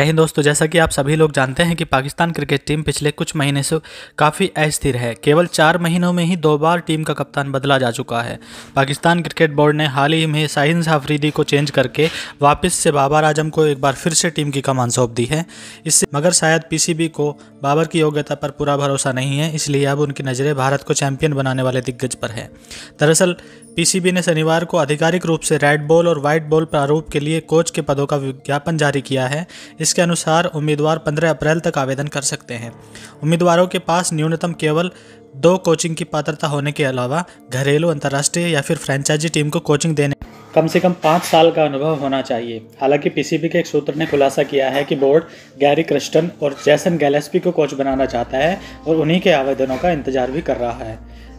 जय हिंद दोस्तों जैसा कि आप सभी लोग जानते हैं कि पाकिस्तान क्रिकेट टीम पिछले कुछ महीने से काफ़ी अस्थिर है केवल चार महीनों में ही दो बार टीम का कप्तान बदला जा चुका है पाकिस्तान क्रिकेट बोर्ड ने हाल ही में साहिन्स आफरीदी को चेंज करके वापस से बाबर आजम को एक बार फिर से टीम की कमान सौंप दी है इससे मगर शायद पी को बाबर की योग्यता पर पूरा भरोसा नहीं है इसलिए अब उनकी नज़रें भारत को चैंपियन बनाने वाले दिग्गज पर है दरअसल पीसीबी ने शनिवार को आधिकारिक रूप से रेड बॉल और व्हाइट बॉल प्रारूप के लिए कोच के पदों का विज्ञापन जारी किया है इसके अनुसार उम्मीदवार 15 अप्रैल तक आवेदन कर सकते हैं उम्मीदवारों के पास न्यूनतम केवल दो कोचिंग की पात्रता होने के अलावा घरेलू अंतर्राष्ट्रीय या फिर फ्रेंचाइजी टीम को कोचिंग देने कम से कम पाँच साल का अनुभव होना चाहिए हालांकि पीसीबी के एक सूत्र ने खुलासा किया है कि बोर्ड गैरी क्रिस्टन और जैसन गैलेस्पी को कोच बनाना चाहता है और उन्हीं के आवेदनों का इंतजार भी कर रहा है